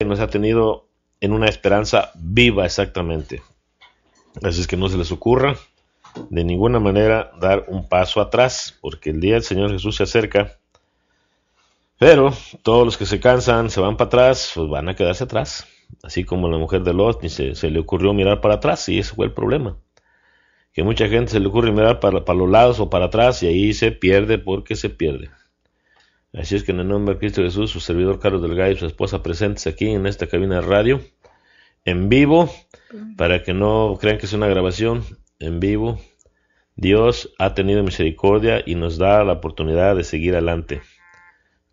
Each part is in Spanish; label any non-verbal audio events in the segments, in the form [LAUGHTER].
que nos ha tenido en una esperanza viva exactamente. Así es que no se les ocurra de ninguna manera dar un paso atrás, porque el día del Señor Jesús se acerca. Pero todos los que se cansan, se van para atrás, pues van a quedarse atrás. Así como la mujer de Lot ni se, le ocurrió mirar para atrás y ese fue el problema. Que mucha gente se le ocurre mirar para, para los lados o para atrás y ahí se pierde porque se pierde. Así es que en el nombre de Cristo Jesús, su servidor Carlos Delgado y su esposa presentes aquí en esta cabina de radio, en vivo, para que no crean que es una grabación, en vivo. Dios ha tenido misericordia y nos da la oportunidad de seguir adelante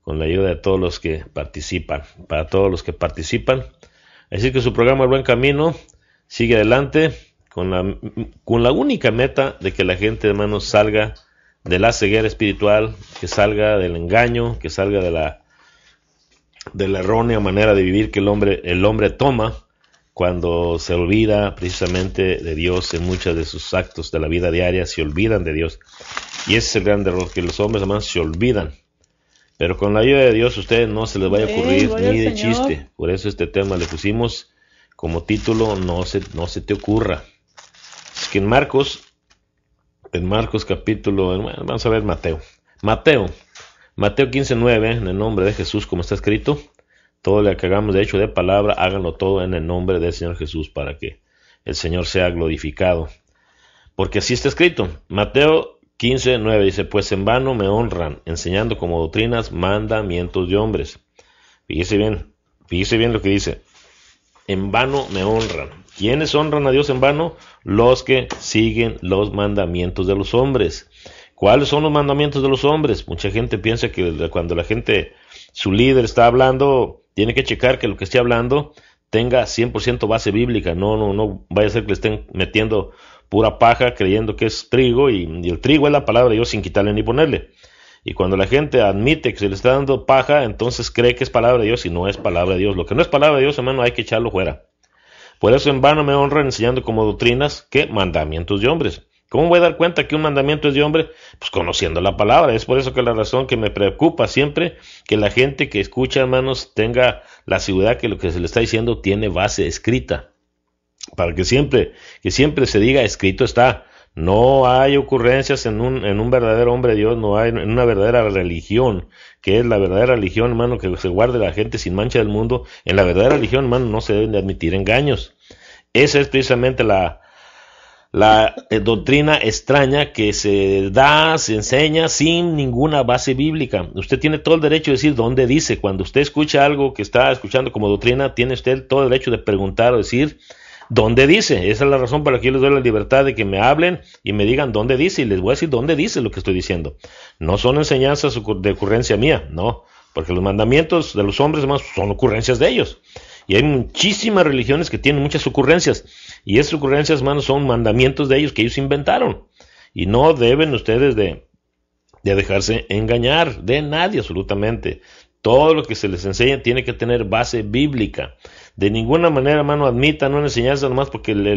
con la ayuda de todos los que participan, para todos los que participan. Así que su programa El Buen Camino sigue adelante con la, con la única meta de que la gente, hermanos, salga de la ceguera espiritual, que salga del engaño, que salga de la, de la errónea manera de vivir que el hombre, el hombre toma cuando se olvida precisamente de Dios en muchos de sus actos de la vida diaria, se olvidan de Dios. Y ese es el gran error, que los hombres además se olvidan. Pero con la ayuda de Dios ustedes no se les vaya a ocurrir ni de chiste. Por eso este tema le pusimos como título No se, no se te ocurra. Es que en Marcos en Marcos capítulo, vamos a ver Mateo. Mateo, Mateo 15, 9, en el nombre de Jesús, como está escrito, todo lo que hagamos de hecho de palabra, háganlo todo en el nombre del Señor Jesús para que el Señor sea glorificado. Porque así está escrito, Mateo 15, 9 dice, pues en vano me honran, enseñando como doctrinas mandamientos de hombres. Fíjese bien, fíjese bien lo que dice, en vano me honran. ¿Quiénes honran a Dios en vano? Los que siguen los mandamientos de los hombres. ¿Cuáles son los mandamientos de los hombres? Mucha gente piensa que cuando la gente, su líder está hablando, tiene que checar que lo que esté hablando tenga 100% base bíblica. No, no, no vaya a ser que le estén metiendo pura paja creyendo que es trigo y, y el trigo es la palabra de Dios sin quitarle ni ponerle. Y cuando la gente admite que se le está dando paja, entonces cree que es palabra de Dios y no es palabra de Dios. Lo que no es palabra de Dios, hermano, hay que echarlo fuera. Por eso en vano me honran enseñando como doctrinas que mandamientos de hombres. ¿Cómo voy a dar cuenta que un mandamiento es de hombre? Pues conociendo la palabra. Es por eso que la razón que me preocupa siempre que la gente que escucha, hermanos, tenga la seguridad que lo que se le está diciendo tiene base escrita. Para que siempre, que siempre se diga escrito está. No hay ocurrencias en un, en un verdadero hombre de Dios, no hay en una verdadera religión que es la verdadera religión, hermano, que se guarde la gente sin mancha del mundo. En la verdadera religión, hermano, no se deben admitir engaños. Esa es precisamente la, la eh, doctrina extraña que se da, se enseña sin ninguna base bíblica. Usted tiene todo el derecho de decir dónde dice. Cuando usted escucha algo que está escuchando como doctrina, tiene usted todo el derecho de preguntar o decir ¿Dónde dice? Esa es la razón por la que yo les doy la libertad de que me hablen y me digan dónde dice y les voy a decir dónde dice lo que estoy diciendo. No son enseñanzas de ocurrencia mía, no, porque los mandamientos de los hombres más son ocurrencias de ellos. Y hay muchísimas religiones que tienen muchas ocurrencias y esas ocurrencias, hermanos, son mandamientos de ellos que ellos inventaron. Y no deben ustedes de, de dejarse engañar de nadie absolutamente. Todo lo que se les enseña tiene que tener base bíblica. De ninguna manera, hermano, admitan una enseñanza nomás porque el,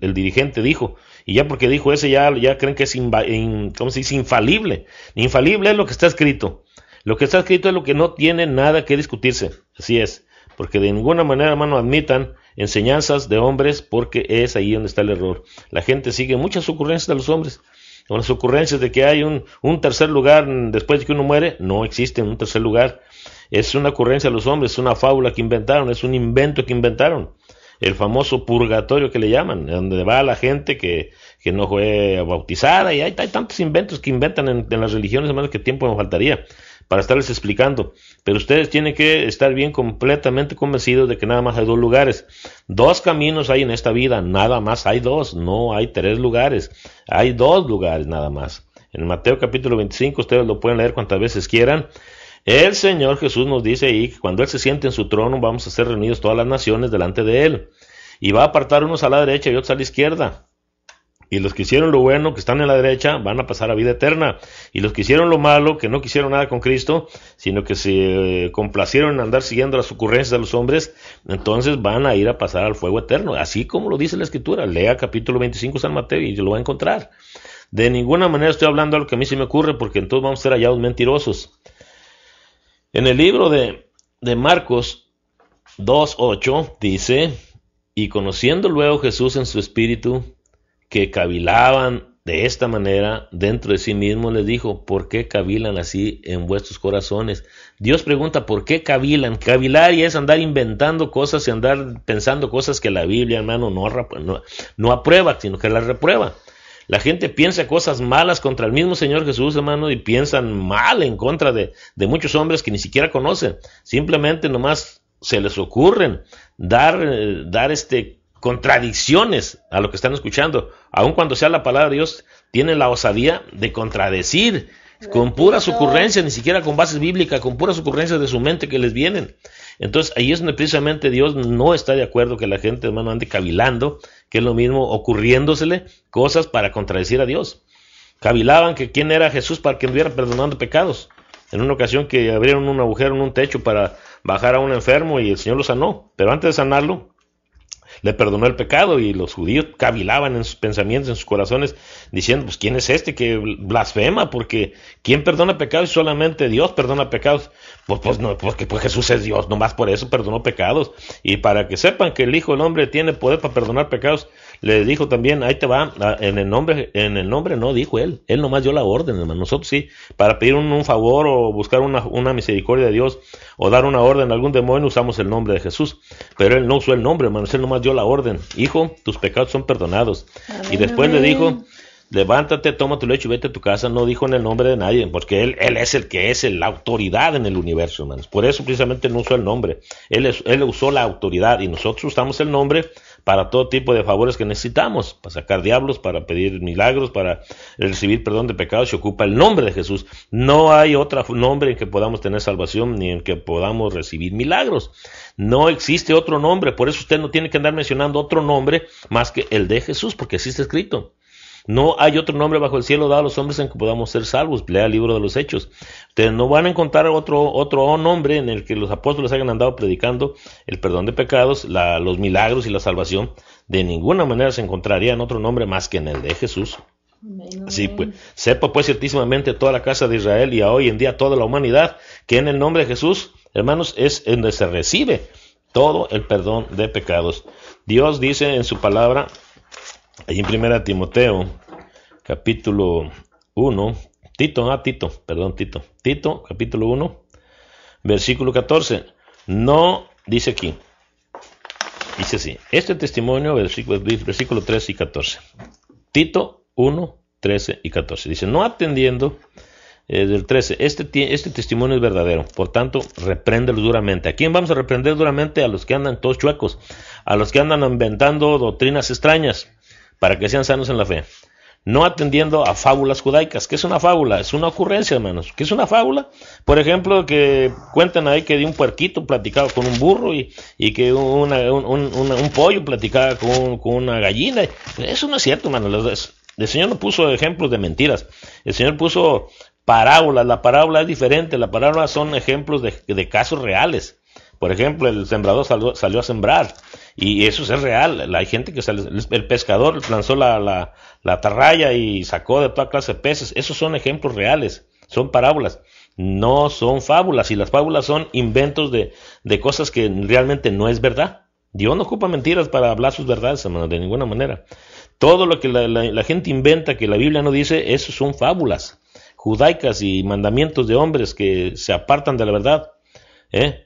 el, dirigente dijo. Y ya porque dijo ese, ya, ya creen que es, se dice? infalible. Infalible es lo que está escrito. Lo que está escrito es lo que no tiene nada que discutirse. Así es. Porque de ninguna manera, hermano, admitan enseñanzas de hombres porque es ahí donde está el error. La gente sigue muchas ocurrencias de los hombres. Con las ocurrencias de que hay un, un tercer lugar después de que uno muere, no existe un tercer lugar. Es una ocurrencia de los hombres, es una fábula que inventaron, es un invento que inventaron. El famoso purgatorio que le llaman, donde va la gente que, no fue bautizada y hay, tantos inventos que inventan en, las religiones, hermanos, que tiempo me faltaría para estarles explicando. Pero ustedes tienen que estar bien completamente convencidos de que nada más hay dos lugares. Dos caminos hay en esta vida, nada más hay dos, no hay tres lugares, hay dos lugares nada más. En Mateo capítulo 25 ustedes lo pueden leer cuantas veces quieran. El Señor Jesús nos dice ahí que cuando Él se siente en su trono vamos a ser reunidos todas las naciones delante de Él. Y va a apartar unos a la derecha y otros a la izquierda. Y los que hicieron lo bueno, que están en la derecha, van a pasar a vida eterna. Y los que hicieron lo malo, que no quisieron nada con Cristo, sino que se eh, complacieron en andar siguiendo las ocurrencias de los hombres, entonces van a ir a pasar al fuego eterno. Así como lo dice la Escritura. Lea capítulo 25 San Mateo y lo va a encontrar. De ninguna manera estoy hablando de lo que a mí se me ocurre, porque entonces vamos a ser hallados mentirosos. En el libro de, de Marcos 2.8 dice, y conociendo luego Jesús en su espíritu, que cavilaban de esta manera dentro de sí mismo, les dijo, ¿por qué cavilan así en vuestros corazones? Dios pregunta, ¿por qué cavilan? Cavilar es andar inventando cosas y andar pensando cosas que la Biblia, hermano, no, no, no aprueba, sino que las reprueba. La gente piensa cosas malas contra el mismo Señor Jesús, hermano, y piensan mal en contra de, muchos hombres que ni siquiera conocen. Simplemente nomás se les ocurren dar, eh, dar este contradicciones a lo que están escuchando. Aun cuando sea la palabra de Dios, tienen la osadía de contradecir con puras ocurrencias, ni siquiera con bases bíblicas, con puras ocurrencias de su mente que les vienen. Entonces ahí es donde precisamente Dios no está de acuerdo que la gente, hermano, ande cavilando, que es lo mismo ocurriéndosele cosas para contradecir a Dios. Cavilaban que quién era Jesús para que anduviera perdonando pecados. En una ocasión que abrieron un agujero en un techo para bajar a un enfermo y el Señor lo sanó. Pero antes de sanarlo, le perdonó el pecado y los judíos cavilaban en sus pensamientos, en sus corazones, diciendo, pues ¿quién es este que blasfema? Porque ¿quién perdona pecados? Solamente Dios perdona pecados. Pues, pues no, porque pues, pues Jesús es Dios, nomás por eso perdonó pecados. Y para que sepan que el Hijo del Hombre tiene poder para perdonar pecados, le dijo también, ahí te va, ah, en el nombre, en el nombre no dijo él, él nomás dio la orden, hermano. Nosotros sí, para pedir un, favor o buscar una, una, misericordia de Dios o dar una orden a algún demonio, usamos el nombre de Jesús. Pero él no usó el nombre, hermano, él nomás dio la orden. Hijo, tus pecados son perdonados. y después le dijo, levántate, toma tu lecho y vete a tu casa, no dijo en el nombre de nadie, porque él, es el que es la autoridad en el universo, hermanos. Por eso precisamente no usó el nombre, él, es, él usó la autoridad y nosotros usamos el nombre para todo tipo de favores que necesitamos, para sacar diablos, para pedir milagros, para recibir perdón de pecados, se ocupa el nombre de Jesús. No hay otro nombre en que podamos tener salvación ni en que podamos recibir milagros. No existe otro nombre, por eso usted no tiene que andar mencionando otro nombre más que el de Jesús, porque así está escrito. No hay otro nombre bajo el cielo dado a los hombres en que podamos ser salvos. Lea el libro de los Hechos. Ustedes no van a encontrar otro, otro nombre en el que los apóstoles hayan andado predicando el perdón de pecados, los milagros y la salvación. De ninguna manera se encontraría en otro nombre más que en el de Jesús. Así pues, sepa pues ciertísimamente toda la casa de Israel y a hoy en día toda la humanidad que en el nombre de Jesús, hermanos, es en donde se recibe todo el perdón de pecados. Dios dice en su palabra ahí en Primera Timoteo, capítulo 1, Tito, ah, Tito, perdón, Tito, Tito, capítulo 1, versículo 14. No, dice aquí, dice así, este testimonio, versículo, versículo 13 y 14. Tito 1, 13 y 14. Dice, no atendiendo eh, del 13, este, este testimonio es verdadero, por tanto, repréndelo duramente. ¿A quién vamos a reprender duramente? A los que andan todos chuecos, a los que andan inventando doctrinas extrañas, para que sean sanos en la fe. No atendiendo a fábulas judaicas. ¿Qué es una fábula? Es una ocurrencia, hermanos. ¿Qué es una fábula? Por ejemplo, que cuentan ahí que de un puerquito platicaba con un burro y, que un, pollo platicaba con, una gallina. Eso no es cierto, hermanos. El Señor no puso ejemplos de mentiras. El Señor puso parábolas. La parábola es diferente. La parábola son ejemplos de, casos reales. Por ejemplo, el sembrador salió, a sembrar y eso es real. Hay gente que sale, el pescador lanzó la, la, la, y sacó de toda clase de peces. Esos son ejemplos reales, son parábolas, no son fábulas. Y las fábulas son inventos de, de cosas que realmente no es verdad. Dios no ocupa mentiras para hablar sus verdades, hermano, de ninguna manera. Todo lo que la, la, gente inventa que la Biblia no dice, eso son fábulas judaicas y mandamientos de hombres que se apartan de la verdad. ¿eh?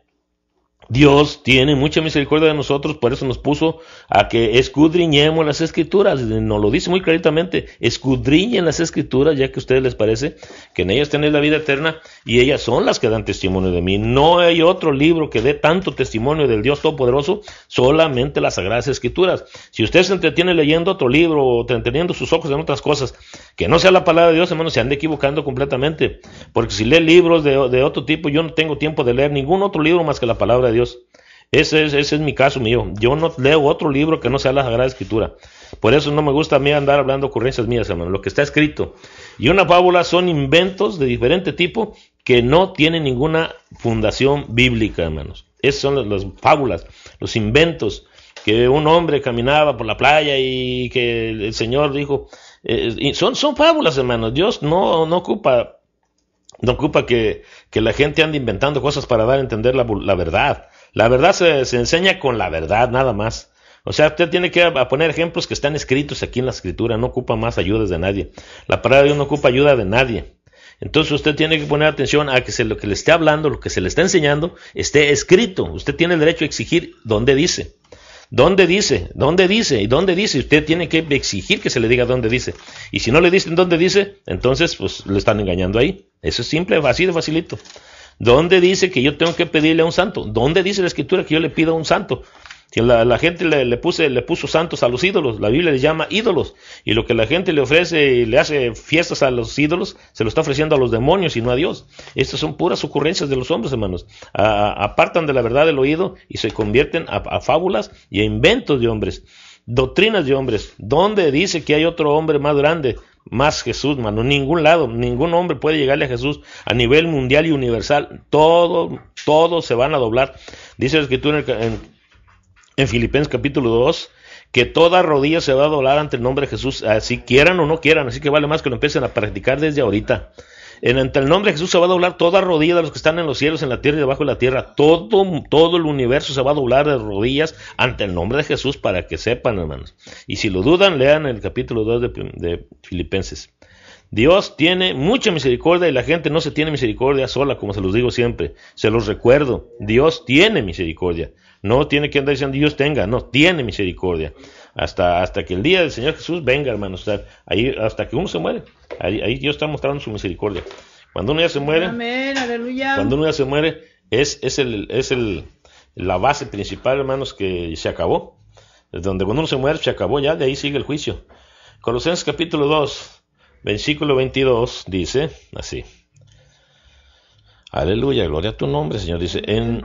Dios tiene mucha misericordia de nosotros, por eso nos puso a que escudriñemos las escrituras. Nos lo dice muy claramente, escudriñen las escrituras, ya que a ustedes les parece que en ellas tenéis la vida eterna y ellas son las que dan testimonio de mí. No hay otro libro que dé tanto testimonio del Dios Todopoderoso, solamente las Sagradas Escrituras. Si usted se entretiene leyendo otro libro o entreteniendo sus ojos en otras cosas, que no sea la palabra de Dios, hermano, se anda equivocando completamente. Porque si lee libros de, de otro tipo, yo no tengo tiempo de leer ningún otro libro más que la palabra de Dios. Ese, ese es mi caso mío. Yo no leo otro libro que no sea la Sagrada Escritura. Por eso no me gusta a mí andar hablando ocurrencias mías, hermano. Lo que está escrito y una fábula son inventos de diferente tipo que no tienen ninguna fundación bíblica, hermanos. Esas son las, fábulas, los inventos que un hombre caminaba por la playa y que el Señor dijo, eh, son, son fábulas, hermanos. Dios no, no ocupa, no ocupa que, la gente ande inventando cosas para dar a entender la, la verdad. La verdad se, enseña con la verdad, nada más. O sea, usted tiene que poner ejemplos que están escritos aquí en la escritura, no ocupa más ayudas de nadie. La palabra de Dios no ocupa ayuda de nadie. Entonces usted tiene que poner atención a que lo que le esté hablando, lo que se le está enseñando, esté escrito. Usted tiene el derecho a exigir dónde dice. ¿Dónde dice? ¿Dónde dice? ¿Y dónde dice? Usted tiene que exigir que se le diga dónde dice. Y si no le dicen dónde dice, entonces pues le están engañando ahí. Eso es simple, fácil, facilito. ¿Dónde dice que yo tengo que pedirle a un santo? ¿Dónde dice la escritura que yo le pido a un santo? Que la, gente le, puse, le puso santos a los ídolos, la Biblia les llama ídolos, y lo que la gente le ofrece y le hace fiestas a los ídolos, se lo está ofreciendo a los demonios y no a Dios. Estas son puras ocurrencias de los hombres, hermanos. apartan de la verdad del oído y se convierten a, a fábulas y a inventos de hombres doctrinas de hombres. ¿Dónde dice que hay otro hombre más grande? más Jesús, mano. Ningún lado, ningún hombre puede llegarle a Jesús a nivel mundial y universal. Todo, todos se van a doblar. Dice la escritura en, en, Filipenses capítulo 2 que toda rodilla se va a doblar ante el nombre de Jesús, así quieran o no quieran, así que vale más que lo empiecen a practicar desde ahorita ante el nombre de Jesús se va a doblar toda rodilla de los que están en los cielos, en la tierra y debajo de la tierra. Todo, todo el universo se va a doblar de rodillas ante el nombre de Jesús para que sepan, hermanos. Y si lo dudan, lean el capítulo 2 de, Filipenses. Dios tiene mucha misericordia y la gente no se tiene misericordia sola, como se los digo siempre. Se los recuerdo. Dios tiene misericordia. No tiene que andar diciendo Dios tenga, no, tiene misericordia. Hasta, hasta que el día del Señor Jesús venga, hermanos. hasta que uno se muere. Ahí, Dios está mostrando su misericordia. Cuando uno ya se muere, cuando uno ya se muere, es, es, el, es el, la base principal, hermanos, que se acabó. es donde cuando uno se muere, se acabó ya, de ahí sigue el juicio. Colosenses capítulo 2, versículo 22, dice así. Aleluya, gloria a tu nombre, Señor. Dice, en...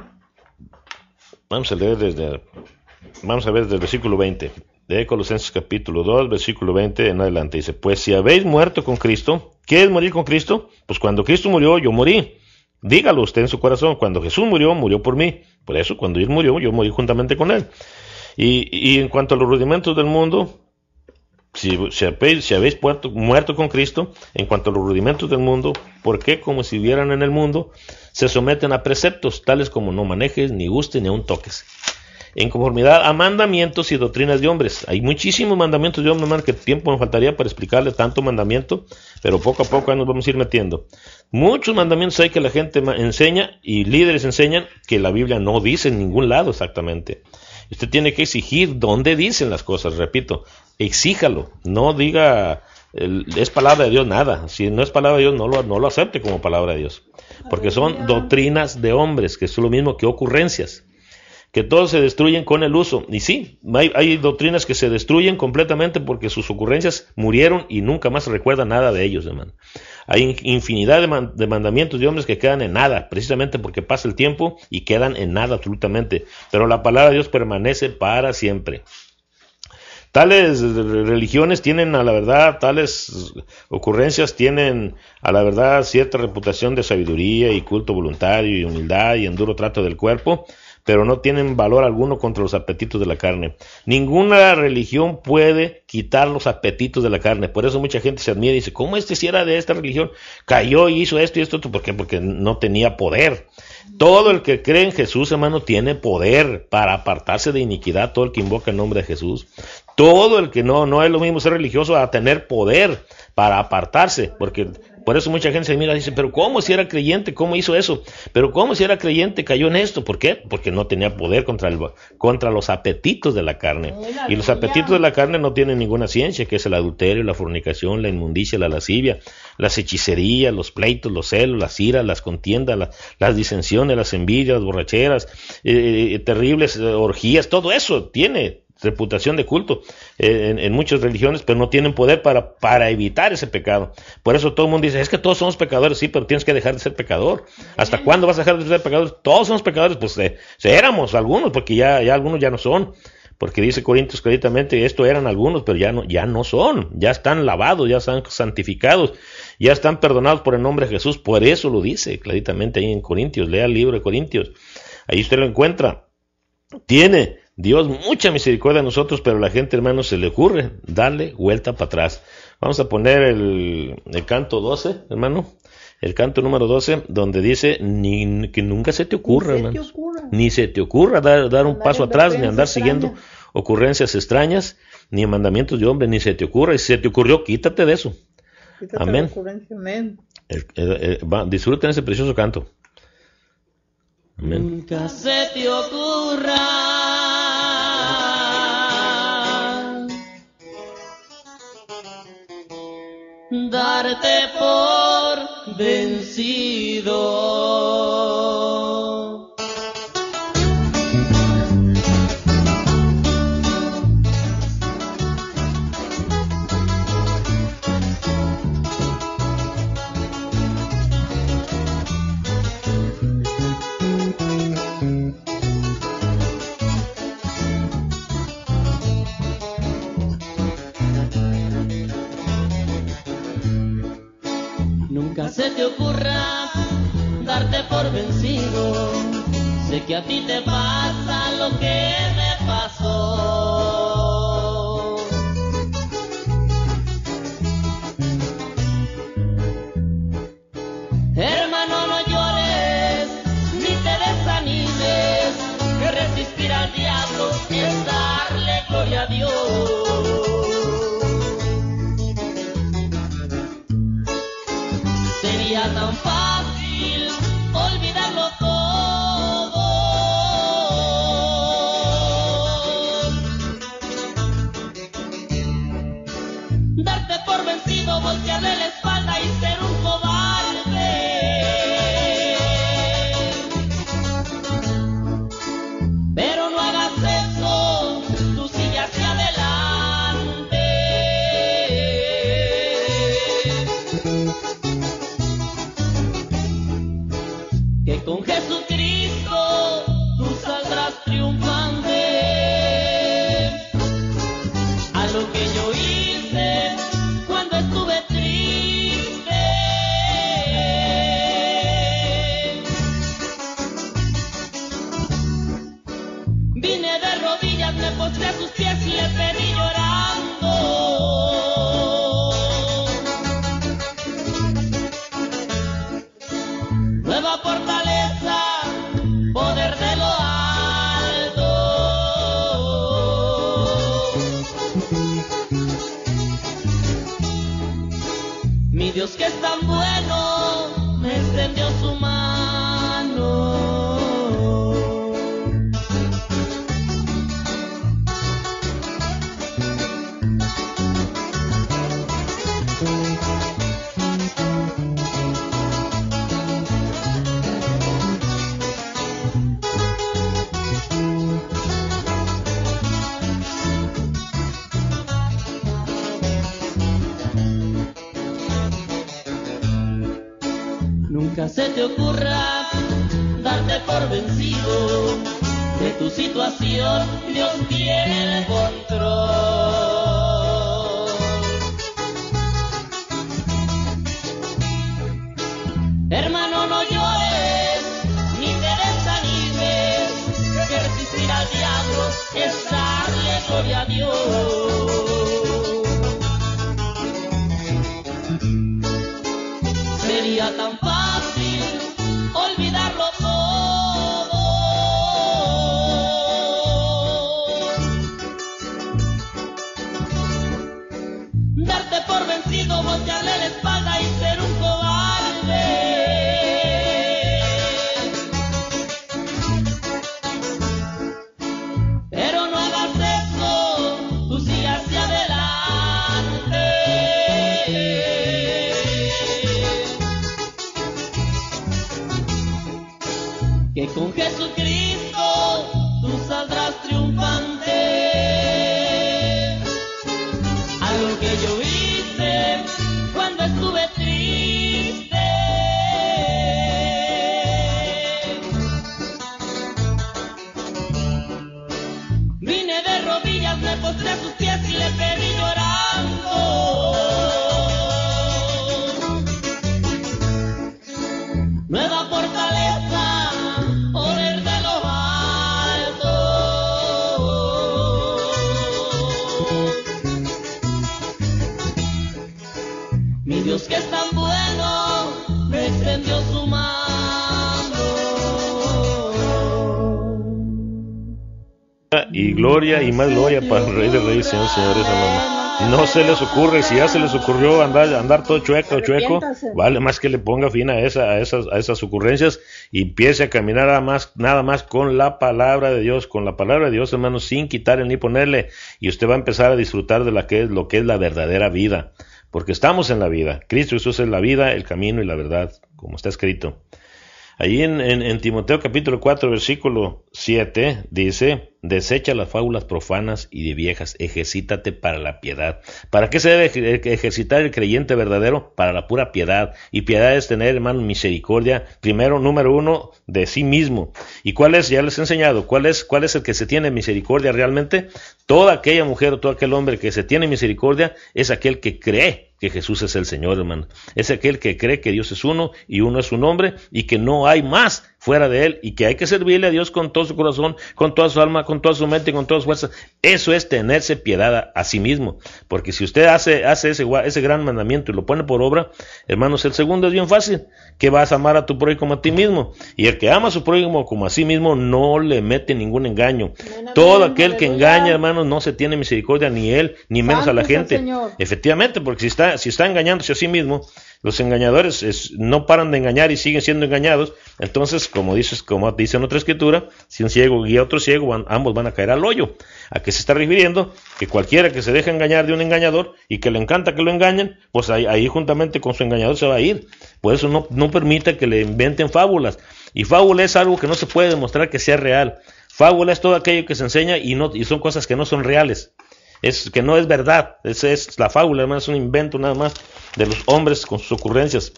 Vamos a leer desde... Vamos a ver desde el versículo 20 de Colosenses capítulo 2, versículo 20 en adelante. Dice, pues si habéis muerto con Cristo, ¿qué es morir con Cristo? Pues cuando Cristo murió, yo morí. Dígalo usted en su corazón, cuando Jesús murió, murió por mí. Por eso, cuando Él murió, yo morí juntamente con Él. Y, en cuanto a los rudimentos del mundo, si, habéis, muerto, con Cristo, en cuanto a los rudimentos del mundo, ¿por qué, como si vivieran en el mundo, se someten a preceptos tales como no manejes, ni gustes, ni aun toques? en conformidad a mandamientos y doctrinas de hombres. Hay muchísimos mandamientos de hombres, que tiempo nos faltaría para explicarle tanto mandamiento, pero poco a poco nos vamos a ir metiendo. Muchos mandamientos hay que la gente enseña y líderes enseñan que la Biblia no dice en ningún lado exactamente. Usted tiene que exigir dónde dicen las cosas, repito, exíjalo, no diga es palabra de Dios nada. Si no es palabra de Dios, no lo, no lo acepte como palabra de Dios. Porque son doctrinas de hombres, que es lo mismo que ocurrencias que todos se destruyen con el uso. Y sí, hay, doctrinas que se destruyen completamente porque sus ocurrencias murieron y nunca más se recuerda nada de ellos, hermano. Hay infinidad de, de, mandamientos de hombres que quedan en nada, precisamente porque pasa el tiempo y quedan en nada absolutamente. Pero la palabra de Dios permanece para siempre. Tales religiones tienen a la verdad, tales ocurrencias tienen a la verdad cierta reputación de sabiduría y culto voluntario y humildad y en duro trato del cuerpo, pero no tienen valor alguno contra los apetitos de la carne. Ninguna religión puede quitar los apetitos de la carne. Por eso mucha gente se admira y dice, ¿cómo este si era de esta religión? Cayó y hizo esto y esto, ¿por qué? Porque no tenía poder. Todo el que cree en Jesús, hermano, tiene poder para apartarse de iniquidad, todo el que invoca el nombre de Jesús. Todo el que no, no es lo mismo ser religioso a tener poder para apartarse, porque por eso mucha gente se mira y dice, pero ¿cómo si era creyente? ¿Cómo hizo eso? Pero ¿cómo si era creyente cayó en esto? ¿Por qué? Porque no tenía poder contra, el, contra los apetitos de la carne. Y los apetitos de la carne no tienen ninguna ciencia, que es el adulterio, la fornicación, la inmundicia, la lascivia, las hechicerías, los pleitos, los celos, las iras, las contiendas, las disensiones, las envidias, las borracheras, eh, eh, eh, terribles orgías, todo eso tiene reputación de culto eh, en, muchas religiones, pero no tienen poder para, para evitar ese pecado. Por eso todo el mundo dice, es que todos somos pecadores, sí, pero tienes que dejar de ser pecador. ¿Hasta cuándo vas a dejar de ser pecador? Todos somos pecadores, pues eh, éramos algunos, porque ya, algunos ya no son. Porque dice Corintios claramente, esto eran algunos, pero ya no, ya no son, ya están lavados, ya están santificados, ya están perdonados por el nombre de Jesús. Por eso lo dice claramente ahí en Corintios, lea el libro de Corintios. Ahí usted lo encuentra. Tiene Dios, mucha misericordia a nosotros, pero a la gente, hermano, se le ocurre darle vuelta para atrás. Vamos a poner el, canto 12, hermano. El canto número 12, donde dice ni, que nunca se te ocurra, hermano. Ni se te ocurra dar, un paso atrás, ni andar siguiendo ocurrencias extrañas, ni mandamientos de hombre, ni se te ocurra. Y si se te ocurrió, quítate de eso. amén. amén. disfruten ese precioso canto. Amén. Nunca se te ocurra. darte por vencido. que a ti te pasa lo que tanpa y gloria y más gloria para el Rey de Reyes, Señor, señores. No se les ocurre, si ya se les ocurrió andar, andar todo chueco, chueco, vale más que le ponga fin a, a, esas, ocurrencias y empiece a caminar nada más, nada más con la palabra de Dios, con la palabra de Dios, hermano, sin quitarle ni ponerle, y usted va a empezar a disfrutar de la que es, lo que es la verdadera vida, porque estamos en la vida. Cristo Jesús es la vida, el camino y la verdad, como está escrito. Allí en, en Timoteo capítulo 4, versículo 7, dice, Desecha las fábulas profanas y de viejas, ejercítate para la piedad. ¿Para qué se debe ejercitar el creyente verdadero? Para la pura piedad. Y piedad es tener, hermano, misericordia, primero, número uno, de sí mismo. ¿Y cuál es? Ya les he enseñado, ¿cuál es, cuál es el que se tiene misericordia realmente? Toda aquella mujer o todo aquel hombre que se tiene misericordia es aquel que cree que Jesús es el Señor, hermano. Es aquel que cree que Dios es uno y uno es un hombre y que no hay más fuera de Él y que hay que servirle a Dios con todo su corazón, con toda su alma, con toda su mente, con todas sus fuerzas. Eso es tenerse piedad a, sí mismo. Porque si usted hace, ese, ese gran mandamiento y lo pone por obra, hermanos, el segundo es bien fácil, que vas a amar a tu prójimo como a ti mismo. Y el que ama a su prójimo como a sí mismo no le mete ningún engaño. todo aquel que engaña, hermanos, no se tiene misericordia ni él, ni menos a la gente. Efectivamente, porque si si está engañándose a sí mismo, los engañadores no paran de engañar y siguen siendo engañados. Entonces, como, dices, como dice en otra escritura, si un ciego guía a otro ciego, ambos van a caer al hoyo. ¿A qué se está refiriendo? Que cualquiera que se deje engañar de un engañador y que le encanta que lo engañen, pues ahí, ahí juntamente con su engañador se va a ir. Por eso no, no permita que le inventen fábulas. Y fábula es algo que no se puede demostrar que sea real. Fábula es todo aquello que se enseña y, no, y son cosas que no son reales es que no es verdad, esa es la fábula, es un invento nada más de los hombres con sus ocurrencias.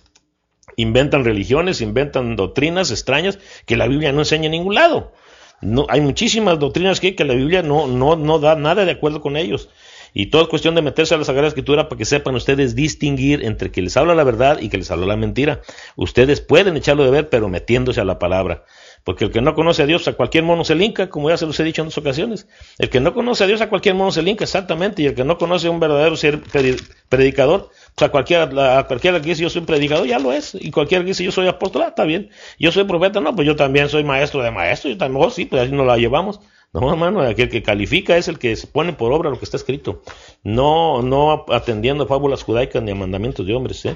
Inventan religiones, inventan doctrinas extrañas que la Biblia no enseña en ningún lado. No, hay muchísimas doctrinas que, que la Biblia no, no, no da nada de acuerdo con ellos. Y todo es cuestión de meterse a la Sagrada Escritura para que sepan ustedes distinguir entre que les habla la verdad y que les habla la mentira. Ustedes pueden echarlo de ver, pero metiéndose a la palabra. Porque el que no conoce a Dios, a cualquier mono se linca, como ya se los he dicho en otras ocasiones. El que no conoce a Dios, a cualquier mono se linca, exactamente. Y el que no conoce a un verdadero ser predicador, o pues a cualquiera, a cualquiera que dice yo soy un predicador, ya lo es. Y cualquiera que dice yo soy apóstol, ah, está bien. Yo soy profeta, no, pues yo también soy maestro de maestros. Yo también, mejor oh, sí, pues así nos la llevamos. No, hermano, aquel que califica es el que se pone por obra lo que está escrito. No, no atendiendo fábulas judaicas ni a mandamientos de hombres. ¿eh?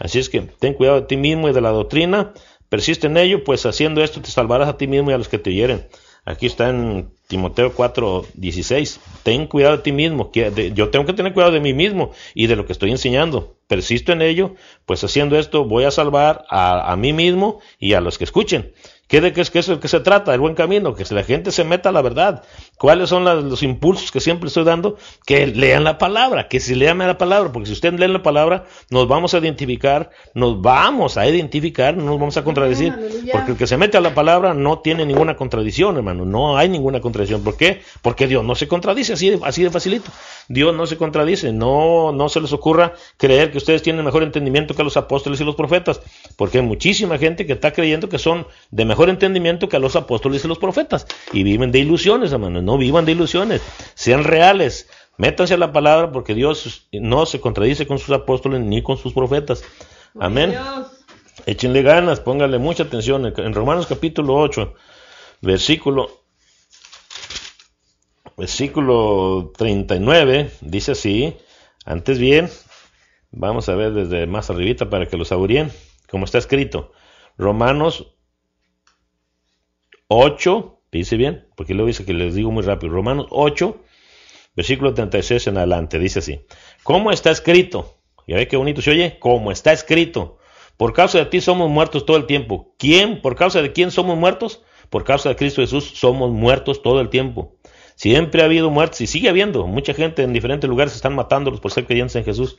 Así es que ten cuidado de ti mismo y de la doctrina Persiste en ello, pues haciendo esto te salvarás a ti mismo y a los que te hieren. Aquí está en Timoteo 4, 16. Ten cuidado de ti mismo. Yo tengo que tener cuidado de mí mismo y de lo que estoy enseñando. Persisto en ello, pues haciendo esto voy a salvar a, mí mismo y a los que escuchen. ¿Qué de es, que es el que se trata? El buen camino, que la gente se meta a la verdad, ¿Cuáles son los impulsos que siempre estoy dando? Que lean la palabra, que si lean la palabra, porque si ustedes leen la palabra, nos vamos a identificar, nos vamos a identificar, no nos vamos a ah, contradecir, porque el que se mete a la palabra no tiene ninguna contradicción, hermano, no hay ninguna contradicción. ¿Por qué? Porque Dios no se contradice, así de, así de facilito. Dios no se contradice, no, no se les ocurra creer que ustedes tienen mejor entendimiento que los apóstoles y los profetas, porque hay muchísima gente que está creyendo que son de mejor entendimiento que los apóstoles y los profetas, y viven de ilusiones, hermano no vivan de ilusiones, sean reales, métanse a la palabra porque Dios no se contradice con sus apóstoles ni con sus profetas. Amén. Échenle ganas, pónganle mucha atención. En Romanos capítulo 8, versículo, versículo 39, dice así, antes bien, vamos a ver desde más arribita para que lo saboríen, como está escrito. Romanos 8, Dice bien, porque luego dice que les digo muy rápido. Romanos 8, versículo 36 en adelante, dice así. ¿Cómo está escrito? Ya ve qué bonito se oye. ¿Cómo está escrito? Por causa de ti somos muertos todo el tiempo. ¿Quién? ¿Por causa de quién somos muertos? Por causa de Cristo Jesús somos muertos todo el tiempo. Siempre ha habido muertos y sigue habiendo. Mucha gente en diferentes lugares están matándolos por ser creyentes en Jesús.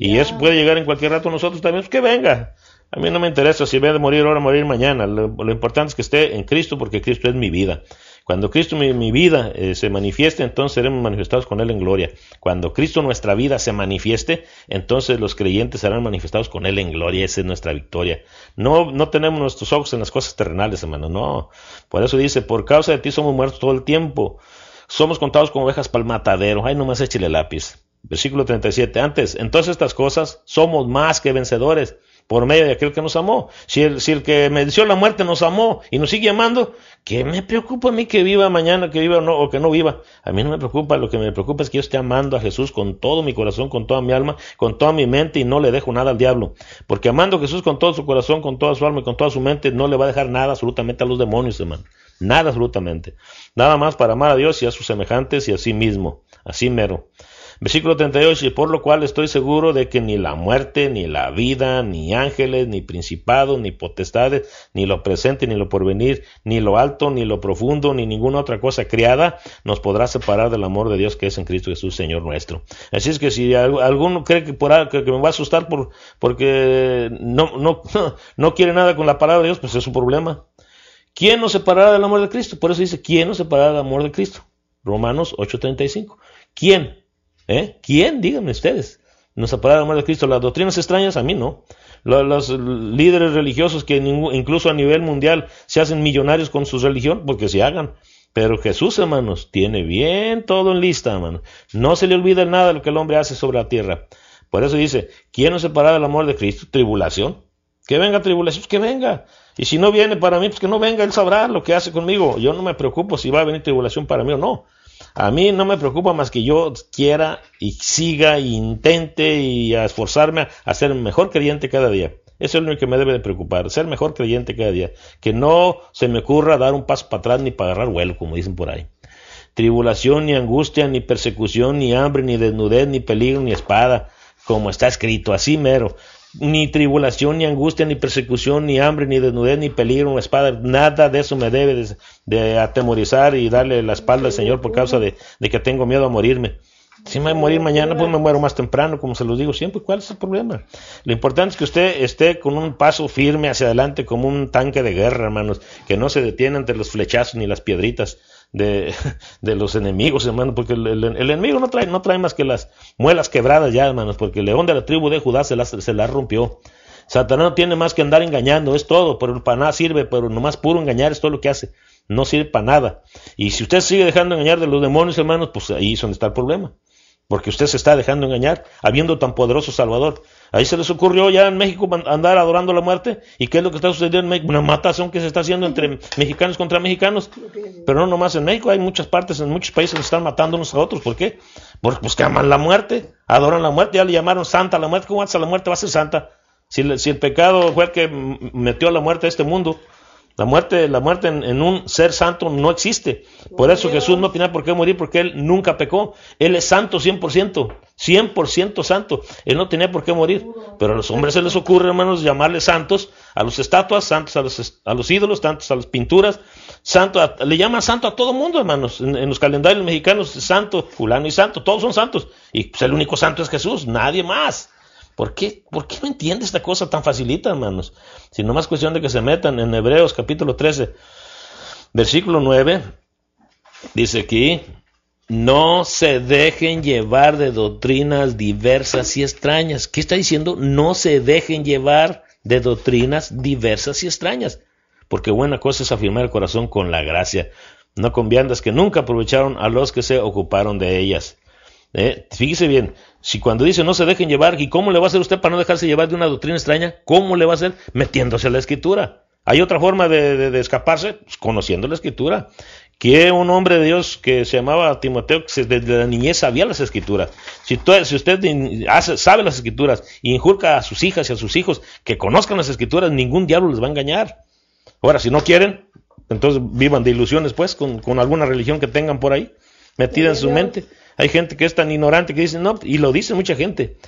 Y eso puede llegar en cualquier rato a nosotros también. Pues que venga. A mí no me interesa si voy a morir ahora, morir mañana. Lo, importante es que esté en Cristo porque Cristo es mi vida. Cuando Cristo mi, vida eh, se manifieste, entonces seremos manifestados con Él en gloria. Cuando Cristo nuestra vida se manifieste, entonces los creyentes serán manifestados con Él en gloria. Esa es nuestra victoria. No, no tenemos nuestros ojos en las cosas terrenales, hermano. No. Por eso dice, por causa de ti somos muertos todo el tiempo. Somos contados como ovejas para el matadero. Ay, nomás échale lápiz. Versículo 37. Antes, entonces estas cosas somos más que vencedores por medio de aquel que nos amó. Si el, si el que la muerte nos amó y nos sigue amando, ¿qué me preocupa a mí que viva mañana, que viva o, no, o que no viva? A mí no me preocupa, lo que me preocupa es que yo esté amando a Jesús con todo mi corazón, con toda mi alma, con toda mi mente y no le dejo nada al diablo. Porque amando a Jesús con todo su corazón, con toda su alma y con toda su mente, no le va a dejar nada absolutamente a los demonios, hermano. Nada absolutamente. Nada más para amar a Dios y a sus semejantes y a sí mismo. Así mero. Versículo 38, y por lo cual estoy seguro de que ni la muerte, ni la vida, ni ángeles, ni principados, ni potestades, ni lo presente, ni lo porvenir, ni lo alto, ni lo profundo, ni ninguna otra cosa creada nos podrá separar del amor de Dios que es en Cristo Jesús, Señor nuestro. Así es que si alguno cree que, por, que me va a asustar porque no, [LAUGHS] no, quiere nada con la palabra de Dios, pues es su problema. ¿Quién nos separará del amor de Cristo? Por eso dice, ¿quién nos separará del amor de Cristo? Romanos 8:35. ¿Quién? ¿Eh? ¿Quién? Díganme ustedes. Nos del amor de Cristo. Las doctrinas extrañas a mí no. Los, líderes religiosos que incluso a nivel mundial se hacen millonarios con su religión, porque se hagan. Pero Jesús, hermanos, tiene bien todo en lista, hermano. No se le olvida nada de lo que el hombre hace sobre la tierra. Por eso dice, ¿quién nos separará del amor de Cristo? Tribulación. Que venga tribulación, pues que venga. Y si no viene para mí, pues que no venga, Él sabrá lo que hace conmigo. Yo no me preocupo si va a venir tribulación para mí o no. A mí no me preocupa más que yo quiera y siga y e intente y a esforzarme a ser mejor creyente cada día. Eso es lo único que me debe de preocupar, ser mejor creyente cada día. Que no se me ocurra dar un paso para atrás ni para agarrar vuelo, como dicen por ahí. Tribulación, ni angustia, ni persecución, ni hambre, ni desnudez, ni peligro, ni espada, como está escrito, así mero ni tribulación, ni angustia, ni persecución, ni hambre, ni desnudez, ni peligro, ni espada, nada de eso me debe de, atemorizar y darle la espalda al Señor por causa de, de, que tengo miedo a morirme. Si me voy a morir mañana, pues me muero más temprano, como se los digo siempre. ¿Cuál es el problema? Lo importante es que usted esté con un paso firme hacia adelante, como un tanque de guerra, hermanos, que no se detiene ante los flechazos ni las piedritas de, [LAUGHS] de los enemigos, hermano, porque el, enemigo no trae, no trae más que las muelas quebradas ya, hermanos, porque el león de la tribu de Judá se las, se las rompió. Satanás no tiene más que andar engañando, es todo, pero para nada sirve, pero nomás puro engañar es todo lo que hace, no sirve para nada. Y si usted sigue dejando engañar de los demonios, hermanos, pues ahí es donde está el problema porque usted se está dejando engañar, habiendo tan poderoso Salvador. Ahí se les ocurrió ya en México andar adorando la muerte. ¿Y qué es lo que está sucediendo en México? Una matación que se está haciendo entre mexicanos contra mexicanos. Pero no nomás en México, hay muchas partes, en muchos países que están matando unos a otros. ¿Por qué? Porque pues, que aman la muerte, adoran la muerte, ya le llamaron santa la muerte. ¿Cómo a la muerte va a ser santa? Si, si el pecado fue el que metió a la muerte a este mundo, la muerte, la muerte en, un ser santo no existe. Por eso Jesús no tenía por qué morir, porque Él nunca pecó. Él es santo 100%, 100% santo. Él no tenía por qué morir. Pero a los hombres se les ocurre, hermanos, llamarle santos a las estatuas, santos a los, a los ídolos, santos a las pinturas, santo le llaman santo a todo mundo, hermanos. En, en, los calendarios mexicanos, santo, fulano y santo, todos son santos. Y pues, el único santo es Jesús, nadie más. ¿Por qué, ¿Por qué no entiende esta cosa tan facilita, hermanos? Si no más cuestión de que se metan en Hebreos capítulo 13, versículo 9, dice aquí, no se dejen llevar de doctrinas diversas y extrañas. ¿Qué está diciendo? No se dejen llevar de doctrinas diversas y extrañas. Porque buena cosa es afirmar el corazón con la gracia, no con viandas que nunca aprovecharon a los que se ocuparon de ellas. ¿Eh? Fíjese bien, si cuando dice no se dejen llevar, ¿y cómo le va a hacer usted para no dejarse llevar de una doctrina extraña? ¿Cómo le va a hacer? Metiéndose a la escritura. ¿Hay otra forma de, escaparse? Pues, conociendo la escritura. Que un hombre de Dios que se llamaba Timoteo, que desde la niñez sabía las escrituras. Si, usted sabe las escrituras y injurca a sus hijas y a sus hijos que conozcan las escrituras, ningún diablo les va a engañar. Ahora, si no quieren, entonces vivan de ilusiones, pues, con alguna religión que tengan por ahí, metida en su mente. Hay gente que es tan ignorante que dice, no, y lo dice mucha gente.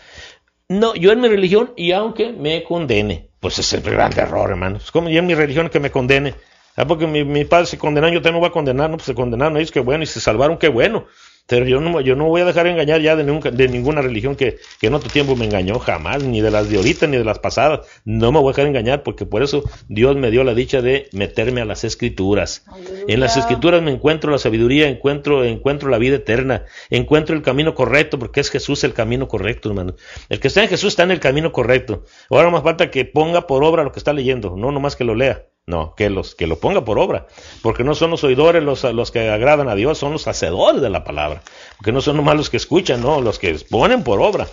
No, yo en mi religión, y aunque me condene, pues es el gran error, hermano. Es como yo en mi religión que me condene. Ah, porque mi, padre se condenó, yo también me voy a condenar. No, pues se condenaron ellos, qué bueno, y se salvaron, qué bueno. Pero yo no, voy a dejar engañar ya de, ninguna religión que, en otro tiempo me engañó, jamás, ni de las de ahorita ni de las pasadas. No me voy a dejar engañar porque por eso Dios me dio la dicha de meterme a las escrituras. En las escrituras me encuentro la sabiduría, encuentro, encuentro la vida eterna, encuentro el camino correcto porque es Jesús el camino correcto, hermano. El que está en Jesús está en el camino correcto. Ahora más falta que ponga por obra lo que está leyendo, no nomás que lo lea. No, que, los, que lo ponga por obra. Porque no son los oidores los, los que agradan a Dios, son los hacedores de la palabra. Porque no son nomás los que escuchan, no, los que ponen por obra.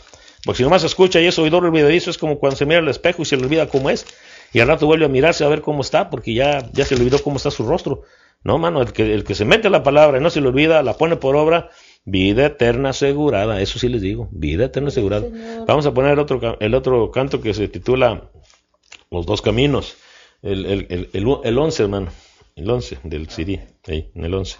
Porque si nomás escucha y es oidor olvidadizo, es como cuando se mira al espejo y se le olvida cómo es. Y al rato vuelve a mirarse a ver cómo está, porque ya, ya se le olvidó cómo está su rostro. No, mano, el que, el que se mete la palabra y no se le olvida, la pone por obra, vida eterna asegurada. Eso sí les digo, vida eterna asegurada. Vamos a poner otro, el otro canto que se titula Los dos caminos el, el, 11, hermano. El 11 del CD, ahí, en el 11.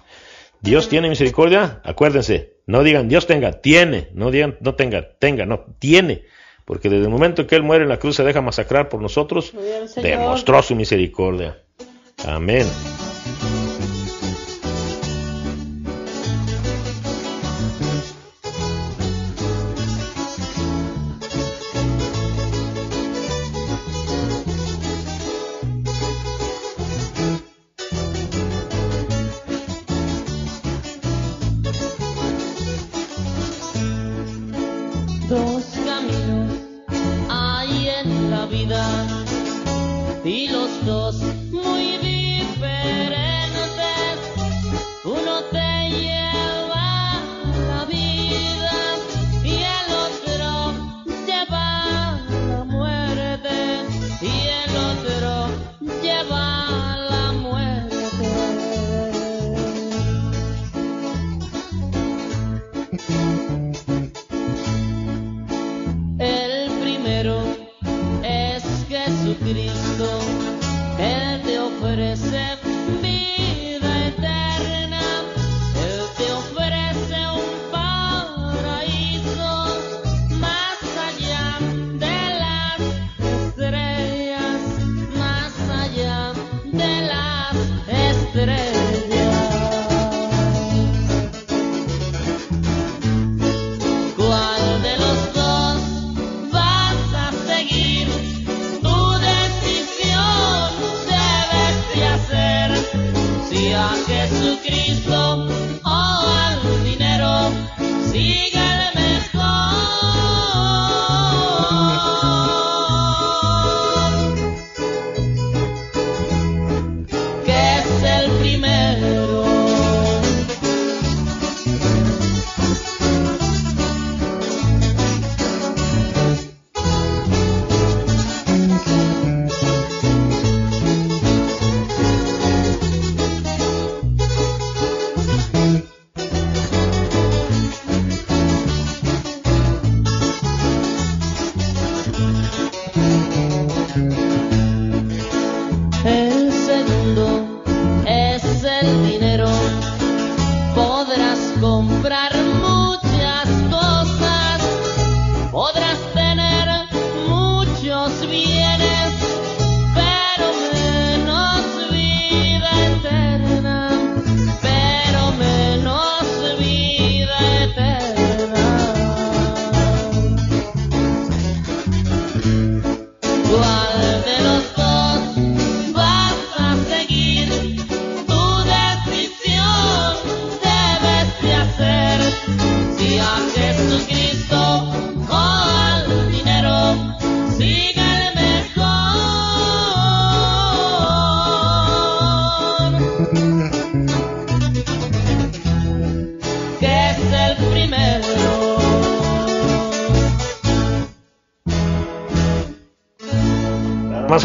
Dios tiene misericordia, acuérdense, no digan Dios tenga, tiene, no digan no tenga, tenga, no, tiene, porque desde el momento que Él muere en la cruz se deja masacrar por nosotros, demostró su misericordia. Amén. ti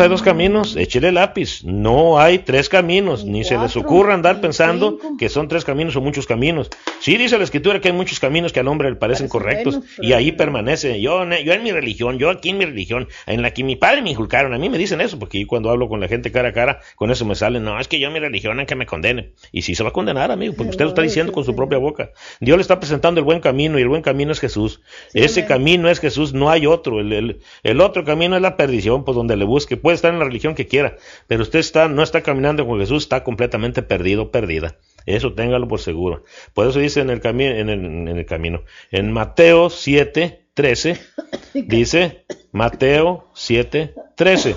hay dos caminos, échele lápiz. No hay tres caminos, ni, se les ocurra andar pensando que son tres caminos o muchos caminos. Sí dice la escritura que hay muchos caminos que al hombre le parecen correctos y ahí permanece. Yo, yo en mi religión, yo aquí en mi religión, en la que mi padre me inculcaron, a mí me dicen eso, porque yo cuando hablo con la gente cara a cara, con eso me sale, no, es que yo en mi religión en que me condenen. Y si se va a condenar, amigo, porque usted lo está diciendo con su propia boca. Dios le está presentando el buen camino y el buen camino es Jesús. Ese camino es Jesús, no hay otro. El, otro camino es la perdición, pues donde le busque. Pues, puede estar en la religión que quiera, pero usted está, no está caminando con Jesús, está completamente perdido, perdida. Eso téngalo por seguro. Por eso dice en el, en el camino, en Mateo 7, 13, [LAUGHS] dice Mateo 7, 13,